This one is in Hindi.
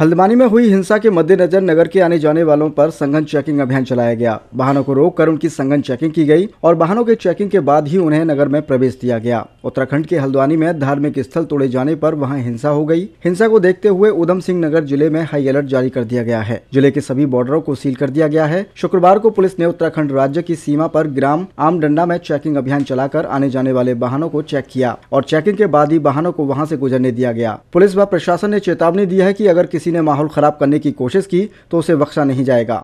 हल्द्वानी में हुई हिंसा के मद्देनजर नगर के आने जाने वालों पर संघन चेकिंग अभियान चलाया गया वाहनों को रोककर उनकी संघन चेकिंग की गई और वाहनों के चेकिंग के बाद ही उन्हें नगर में प्रवेश दिया गया उत्तराखंड के हल्द्वानी में धार्मिक स्थल तोड़े जाने पर वहां हिंसा हो गई हिंसा को देखते हुए उधम सिंह नगर जिले में हाई अलर्ट जारी कर दिया गया है जिले के सभी बॉर्डरों को सील कर दिया गया है शुक्रवार को पुलिस ने उत्तराखंड राज्य की सीमा आरोप ग्राम आमडंडा में चेकिंग अभियान चलाकर आने जाने वाले वाहनों को चेक किया और चेकिंग के बाद ही वाहनों को वहाँ ऐसी गुजरने दिया गया पुलिस व प्रशासन ने चेतावनी दी है की अगर किसी किसी ने माहौल ख़राब करने की कोशिश की तो उसे बख्शा नहीं जाएगा